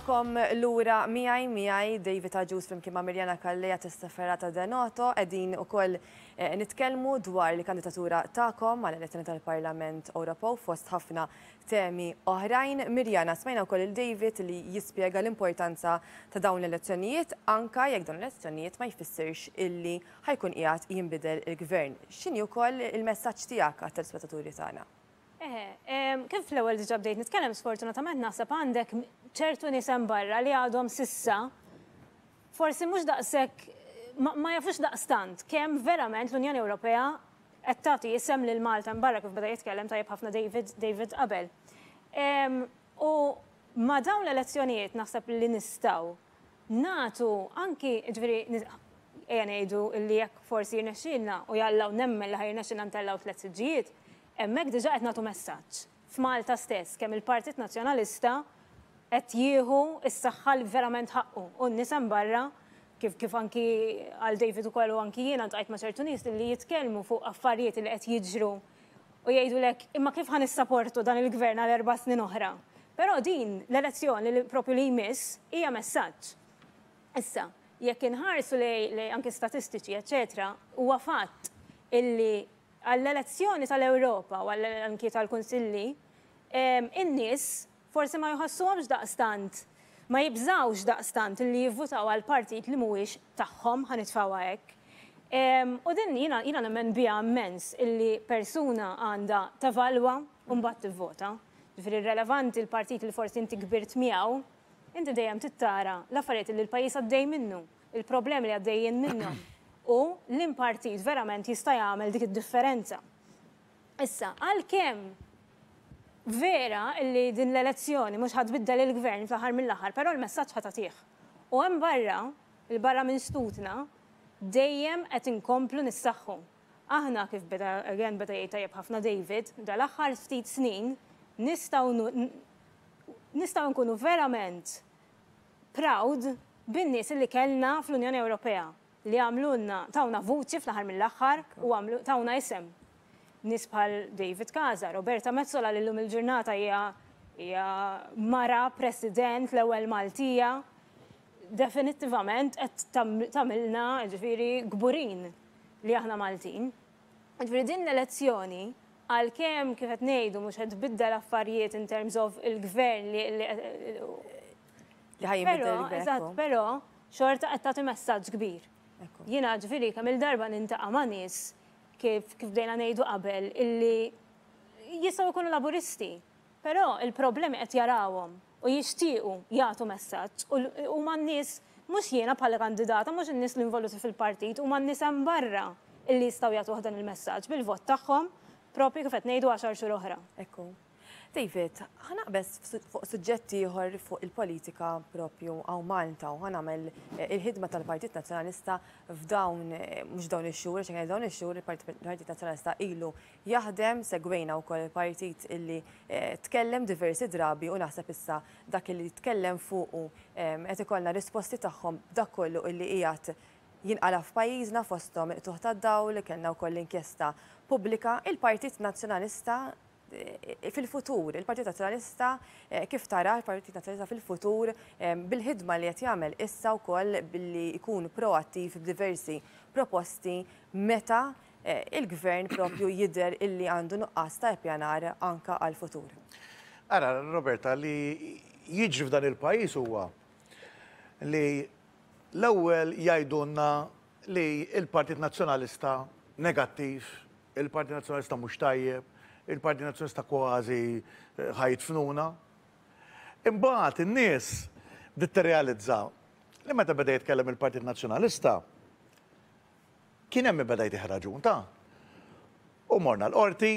Ma'kom l-ura miħaj miħaj David Aġus flimkien ma' Mirjana Kalleja t-istaferata denoto edin u koll eh, nitkelmu dwar li kandidatura taqom għal elezzjoni tal-Parlament Ewropew fost ħafna temi oħrajn. Mirjana, smajna wkoll il-David li jispjega l-importanza ta' dawn l-elezzjonijiet anka jekk dawn l-elezzjonijiet ma jfissirx illi ħajkun qiegħed jinbidel il-gvern. X'inhi wkoll il-messaġġ tiegħek għat-telespettaturi tagħna? Eh, kif l ewwel diġà bdejt nitkellem sfortunatament naħseb għandek ċertu nisem barra li għadhom sissa forsi mhux daqshekk ma jafux daqstant kemm verament l-Unjoni Ewropea qed tagħti isem lil Malta barra kif beda jitkellem tajjeb ħafna David David qabel. U ma dawn l-elezzjonijiet naħseb li nistaw natu anki ġviri ejja ngħidu li jekk forsi jirnexxilna u jallaw nemmen li ħajrnexxilna ntellaw tliet siġġijiet Emmek diġa qed nagħtu messaġġ. F'Malta stess kemm il-Partit Nazzjonalista qed jieħu s saxħal verament ħaqqu. U nisem barra kif kif anki għal David u kollu anki jiena ntajt ma' ċertu nies li jitkellmu fuq affarijiet li qed jiġru u jgħidu lek imma kif ħan is-sapportu dan il-gvern għal erba' snin oħra. Però din l-elezzjoni li propju li jmiss hija messaġġ. Issa, jekk inħarsu li anki statistiċi, eċetera, huwa fatt illi għall-elezzjoni tal-Ewropa u għall-anki tal-Konsilli, in-nies forsi ma jħossuhomx daqstant, ma jibżawx daqstant li jivvutaw għal partit li mhuwiex tagħhom ħanitfawha hekk. U din jina jina nemmen bija mens illi persuna għanda tavalwa u mbagħad tivvota. Ġifieri relevanti l-partit li forsi inti kbirt miegħu, inti dejjem tittara l-affarijiet li l-pajjiż għaddej minnu, il-problemi li għaddejjin minnhom u l-impartit verament jista' jagħmel dik id-differenza. Issa, għalkemm vera li din l-elezzjoni mhux ħadbiddel il-gvern fl-aħħar mill-aħħar, però l-messaġġ ħatatiħ. U hemm barra, il-barra minn stutna, dejjem qed inkomplu nissaħħu. Aħna kif beda għen beda jgħid ħafna David, dal-aħħar ftit snin nistgħu nkunu verament proud bin-nies li kellna fl-Unjoni Ewropea li għamlunna tawna vuċi fl-ħar mill-axħar u għamlu tawna isem. Nis bħal David Kaza, Roberta Mezzola li l-lum il-ġurnata hija mara president l-ewwel Maltija. Definittivament qed tamilna ġifiri gburin li aħna Maltin. Ġifiri din l-elezzjoni għal kem kif qed ngħidu mhux qed biddel affarijiet in terms of il-gvern li li ħajjim eżatt, però xorta qed tagħti messaġġ kbir. Jina ġviri, kam il-darba nintaqa ma' nis kif kif dejna nejdu qabel illi jistaw ikunu laburisti. Pero il-problemi qed jarawhom u jixtiequ jagħtu messaġġ u man nies mhux jiena bħala kandidata, mhux in-nies li involuti fil-partit, u man nies hemm barra illi jistgħu jagħtu dan il-messaġġ bil-vot tagħhom propri kif qed ngħidu għaxar xhur oħra. Ekku. David, ħanaqbess fuq suġġetti ieħor fuq il-politika propju għaw Malta u għamil eh, il-ħidma tal-Partit Nazzjonalista f'dawn, eh, mhux dawn ix-xhur, xejn dawn il xur il-Partit Nazzjonalista ilu jaħdem segwejna wkoll il-partit illi eh, tkellem diversi drabi u naħseb issa dak illi tkellem fuq u qed ikollna risposti tagħhom dak kollu illi qiegħed jinqala f'pajjiżna fosthom tuħ tad-dawl kellna wkoll inkjesta pubblika il-Partit Nazzjonalista Eh, fil-futur, il-Partit Nazjonalista eh, kif tara il-Partit Nazjonalista fil-futur eh, bil-ħidma li qed jagħmel issa wkoll billi jkun proattiv diversi proposti meta il-gvern propju jidher illi għandu nuqqas ta' pjanar anka għal-futur. Ara, Roberta, li jiġri f'dan il-pajis huwa li l-ewwel jgħidulna li il-Partit Nazzjonalista negattiv, il-Partit Nazzjonalista mhux tajjeb, il-Parti Nazjonista kważi eh, ħajt fnuna. Imbagħad in-nies bdiet tirrealizza li meta beda jitkellem il-Partit Nazzjonalista kien hemm beda jtih raġun ta' u morna l-qorti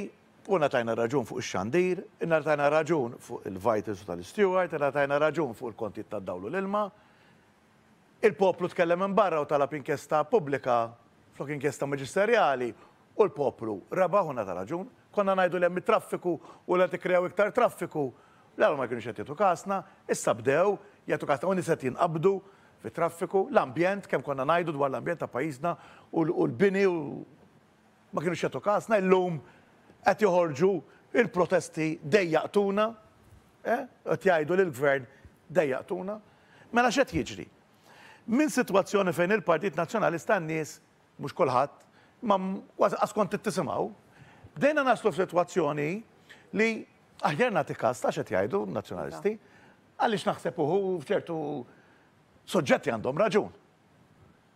u natajna raġun fuq ix-xandir, natajna raġun fuq il-vajtis tal-Stewart, natajna raġun fuq il-kontit ta' dawlu l-ilma. Il-poplu tkellem minn barra u talab inkjesta pubblika flok inkjesta maġisterjali u l-poplu u nata raġun konna najdu li hemm traffiku u la tikrew iktar traffiku. L-għal ma kienux jattu kasna, issa bdew, jattu kasna, u niset jinqabdu fi traffiku, l-ambjent, kem konna najdu dwar l-ambjent ta' pajizna u l-bini u ma kienux jattu kasna, l-lum għet joħorġu il-protesti dejjaqtuna, eh, għet jajdu l-gvern dejjaqtuna. Mela xet jiġri? Min situazzjoni fejn il-Partit Nazjonalista n-nies, mux kolħat, ma għaskont t-tisimaw, Bdejna naslu f'sitwazzjoni li aħjar nagħti każ ta' xed jgħidu nazzjonalisti għaliex naħseb uħu f'ċertu soġġetti għandhom raġun.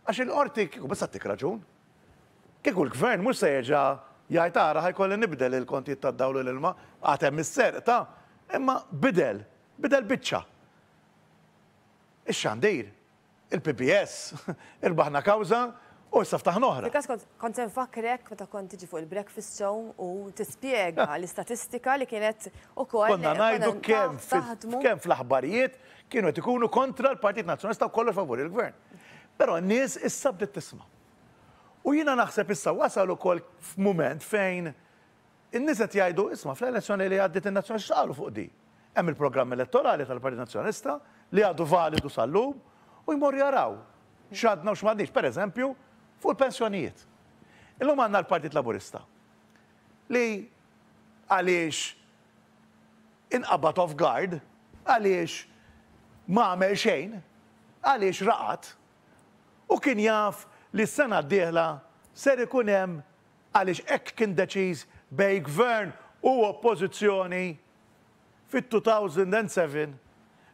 Għax il-qorti kieku biss tik raġun. Kieku l-gvern mhux se jerġa' jgħid ħajkolli nibdel il konti tad-dawlu l-ilma għatem is ta' imma bidel, bidel biċċa. Ix-xandir, il-PBS, ir-baħna kawza, U s-saftaħ noħra. Bikas kont fakrek, meta kont tiġi fuq il-breakfast show u tispjega l-istatistika li kienet u koll. Konna najdu kemm fl-aħbarijiet kienu qed ikunu kontra l-Partit Nazjonista u kollu favori l-Gvern. Però n-nies issa bdiet tisma'. U jiena naħseb issa wasal ukoll f'mument fejn in-nies qed jgħidu isma' fl-elezzjoni li għaddiet in nazjonista qalu fuq di. Hemm il-programm elettorali tal-Partit Nazjonista li għadu validu sal-lum u jmorru jaraw x'għadna u x'madniex. Per eżempju, fuq il-pensjonijiet. Illum għanna l-Partit Laburista li għaliex inqabat off guard, għaliex ma għamel xejn, għaliex raqat u kien jaf li s-sena d-dihla ser ikun hemm għaliex hekk kien deċiż bej gvern u oppożizzjoni fit-2007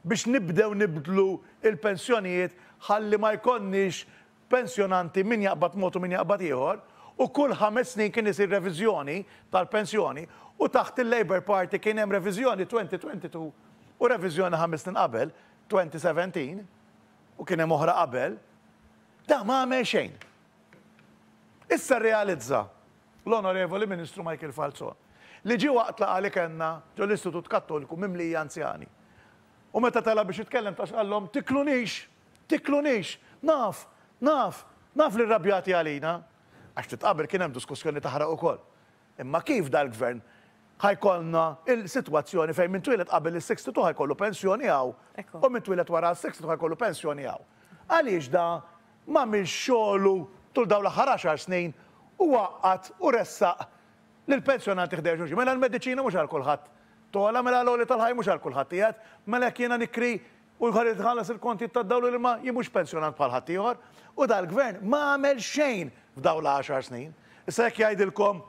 biex nibdew nibdlu il-pensjonijiet ħalli ma jkonnix pensjonanti min jaqbad motu min jaqbad ieħor u kull ħames snin kien isir reviżjoni tal-pensjoni u taħt il-Labor Party kien hemm reviżjoni 2022 u reviżjoni ħames snin qabel 2017 u kien hemm oħra qabel. Da ma għamel xejn. Issa realizza l-Onorevoli Ministru Michael Falzon li ġi waqt laqa li kena ġo l-Istitut Kattoliku mimlija anzjani. U meta tala biex jitkellem ta' xallom tiklunix, tiklunix, naf, Naf, naf li rrabjati għalina, għax titqabel kien hemm diskussjoni taħraq ukoll. Imma kif dal-gvern ħajkolna il-situazzjoni fejn minn twilet qabel il-62 ħajkollu pensjoni għaw, u minn twilet wara il-62 ħajkollu pensjoni għaw. Għaliex da ma minn xogħlu tul dawla 10 snin u waqqat u ressaq l pensjonat iħdeġuġi. Mela l-medicina mhux għal kulħadd. Tola mela l għoli tal-ħaj mhux għal kulħadd. Mela kiena nikri u jħarri tħallas il-konti ta' dawlu li ma jimux pensjonat bħal ħattijħor u dal-gvern ma għamel xejn f'dawla 10 snin. Issa jek jgħidilkom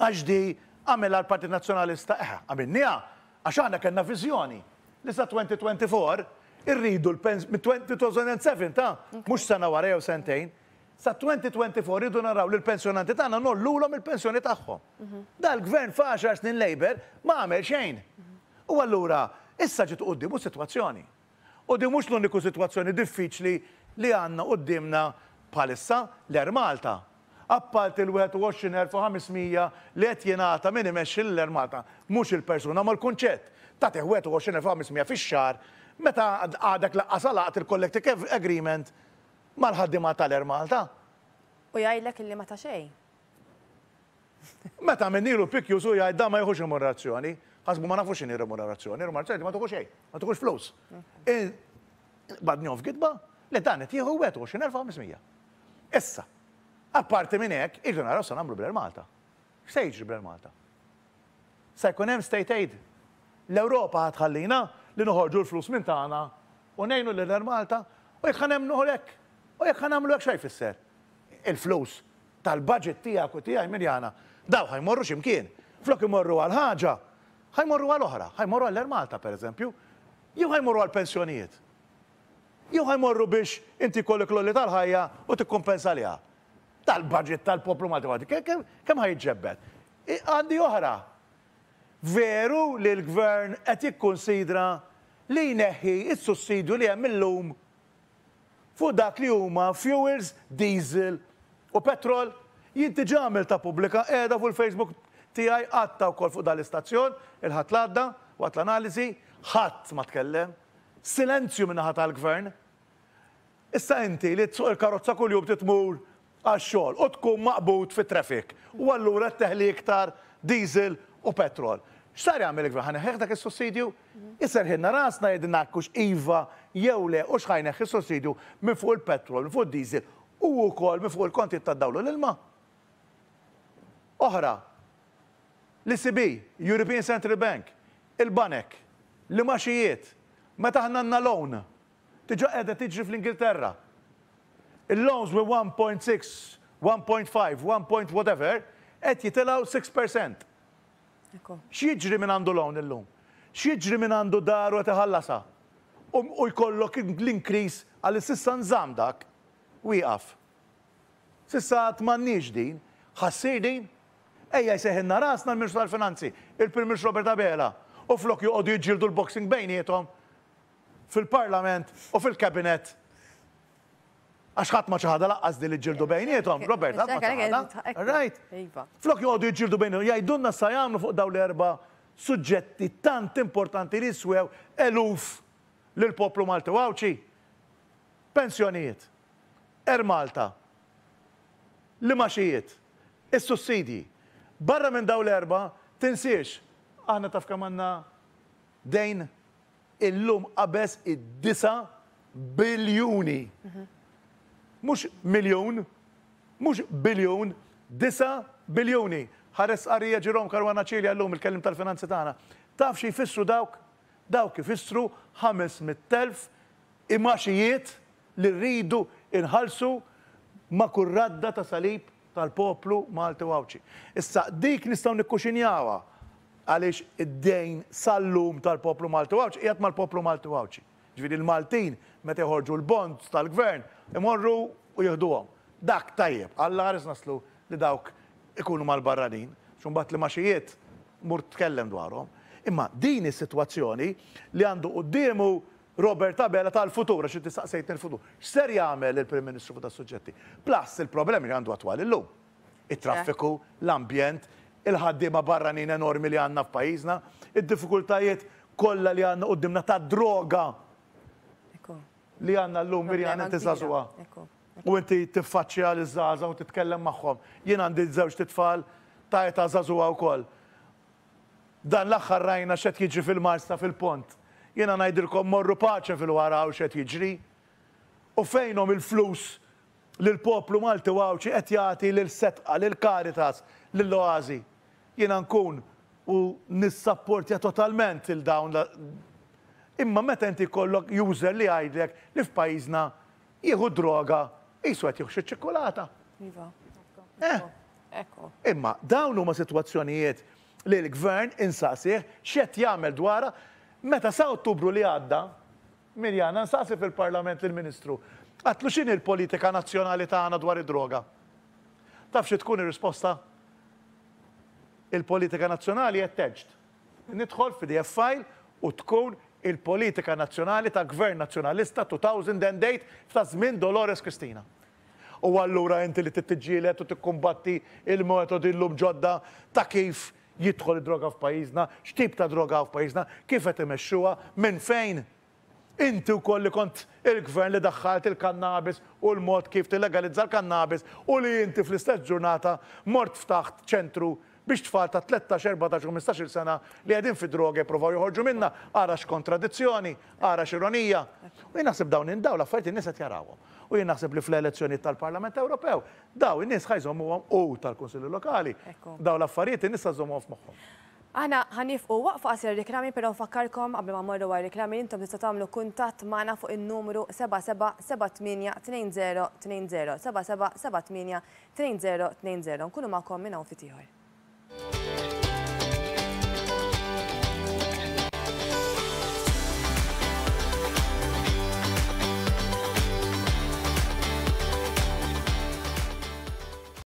għax di għamel għal-Parti Nazjonalista eħ, għamilnija għax għanna kena vizjoni. Lissa 2024 irridu l-2007 ta' mux sena wara jew sentejn, sa 2024 ridu naraw li l-pensjonanti tagħna om il-pensjoni tagħhom. Mhm. Dal-gvern fa' 10 snin lejber ma għamel xejn. Mhm. U allura Issa ġiet qoddimu situazzjoni. U di mhux l-uniku situazzjoni diffiċli li għandna qoddimna palissa l-Er Malta. Appalt il-21.500 li qed jingħata min imexxi l-Er Malta, mhux il-persuna ma l Ta' Tagħti 21.500 fix-xar meta għadek laqqasa laqt il-collective agreement mal-ħaddima tal-Er Malta. U jgħidlek illi meta xejn. Meta minnilu pikju su jgħid da ma jħux imurrazzjoni għazbu ma nafux xini remunerazzjoni, remunerazzjoni ma tuħux xej, ma tuħux flus. E, bad njof gidba, li dan qed jieħu 1500. Issa, apparti minn hekk, irdu s se nagħmlu bler Malta. Se jiġri bler Malta. Se jkun hemm state aid. L-Ewropa għatħallina li noħorġu l-flus minn tagħna u l lil Malta u jekk ħanem hekk. U jekk ħanamlu hekk xejn fisser. Il-flus tal-budget tiegħek u tiegħi min jana. Daw ħajmorru x'imkien. Flok imorru għal ħaġa ħajmorru għal-oħra, ħajmorru għall Malta per eżempju, jew ħajmorru għal-pensjonijiet. Jew ħajmorru biex inti kollok l-olli tal-ħajja u t-kompensa liha. Tal-budget tal-poplu Malti kemm ħajġebbet. Għandi oħra. Veru li l-gvern qed jikkonsidra li jneħħi s-sussidju li hemm illum fuq dak li huma fuels, diesel u petrol jinti ġamil ta' pubblika qiegħda fuq il-Facebook tiegħi għatta wkoll fuq dal-istazzjon, il-ħadd l-għadda, waqt l-analiżi, ħadd ma tkellem, silenzju minn ħadd għall-gvern. Issa inti li tsuq il-karozza kuljum titmur għax-xogħol u tkun maqbud fit-trafik u allura teħli iktar diesel u petrol. X'sar jagħmel il-gvern? Ħaneħħeħ dak is-sussidju? Isser ħinna rasna jedinna kux iva jew le u xħajneħ is-sussidju minn fuq il-petrol, minn fuq il-diesel u wkoll minn fuq il-konti tad-dawlu l-ilma. Oħra, l-ECB, European Central Bank, il-Banek, l-Maxijiet, meta ħna għanna loan, tiġa edha tiġri fl-Ingilterra. Il-loans were 1.6, 1.5, 1. whatever, et jitilaw 6%. Xieġri minn għandu loan il-lum? Xieġri minn għandu daru għet ħallasa? U jkollok l-inkris għal-sissa nżam dak, wieqaf. Sissa t-manniġ din, ħassir din, Ejja jseħinna rasna l-Ministru tal-Finanzi, prim Robert Abela, u flok joqogħdu jġildu l-boxing bejnietom fil-Parlament u fil-Kabinet. Għax ħadd ma ċaħada laqqas din ġildu bejnietom, Robert, ħadd Right. Iva. Flok joqogħdu jġildu bejnietom, jgħidunna sa jagħmlu fuq dawn l-erba' suġġetti tant importanti li swew eluf lil poplu Malti. Wawċi, pensjonijiet, er Malta, l-maxijiet, is-sussidji, barra minn daw l-erba, tinsiex, aħna taf kamanna dejn illum qabes id-disa biljuni. Mux miljon, mux biljon, disa biljuni. Ħares għarija ġirom karwana ċili għallum il-kellim tal-finanzi tagħna. Taf xi jfissru dawk? Dawk jfissru 500.000 imaxijiet li rridu inħalsu ma kurradda ta' salib tal-poplu Malti Wawċi. Issa, dik nistaw nikkuxinjawa għaliex id-dejn sal-lum tal-poplu Malti Wawċi, jgħat mal-poplu Malti Wawċi. Ġvidi l maltin meta jħorġu l-bond tal-gvern, imorru u jihduhom. Dak tajjeb, għalla għaris naslu li dawk ikunu mal-barranin, xumbat li maxijiet mur tkellem dwarhom. Imma din is-sitwazzjoni li għandu qudiemu Robert Tabela tal-futur, għax tisaqsejt il-futur. X'ser jagħmel il-Prim Ministru fuq suġġetti Plus il-problemi li għandu l illum. It-traffiku, eh. l-ambjent, il-ħaddiema barranin enormi li għandna f'pajjiżna, id-diffikultajiet kollha li għandna qudiemna ta' droga li għandna llum t-zazwa. U inti tiffaċċja l-żaża u titkellem magħhom. Jien għandi żewġ titfal ta' zazwa u wkoll. Dan l-aħħar rajna xed jiġi fil-Marsa fil-Pont Jena najdilkom morru paċa fil-wara u xet jiġri. U fejnom il-flus l-poplu Malti għawċi qed jagħti l setqa l karitas l oazi Jena nkun u nissapportja totalment il-dawn. Imma meta inti kollok user li għajdlek li f'pajjiżna jieħu droga, jiswet jieħu xi ċikkolata. Iva. Eh. Imma dawn huma sitwazzjonijiet li l-gvern insaqsih xiet jagħmel dwara Meta sa' ottubru li għadda, Mirjana nsaqsi fil-parlament l-ministru, għatlu xin il-politika nazjonali tagħna dwar id-droga? Taf xi tkun ir-risposta? Il-politika nazzjonali qed teġġ. Nidħol f'DF file u tkun il-politika nazzjonali ta' gvern nazzjonalista 2008 ta' żmien Dolores Kristina. U allura inti li t-tġilet u tikkumbatti il-metodi l-lum ġodda ta' kif jidħol id-droga f'pajjiżna, x'tip ta' droga f'pajjiżna, kif qed imexxuha, minn fejn. Inti wkoll li kont il-gvern li daħħalt il-kannabis u l-mod kif tilegalizza l-kannabis u li inti fl-istess ġurnata mort ftaħt ċentru biex tfal ta' 13, 14, 15 sena li għedin fi droga jipprovaw juħorġu minna, għarax kontradizzjoni, għarax ironija. U jinaħseb dawn nindaw l-affarijiet in-nies jarawhom. U jinaħseb li fl-elezzjoni tal-Parlament Ewropew, daw in-nies ħajżommuhom u tal-Kunsilli Lokali. Daw l-affarijiet in-nies ħażommuhom f'moħħhom. Għana ħanif u waqfa għasir reklami, pero fakkarkom qabel ma morru għal reklami, intom tista' tagħmlu kuntatt magħna fuq in-numru 7778 2020 7778 2020. Nkunu maħkom minna u fitiħor.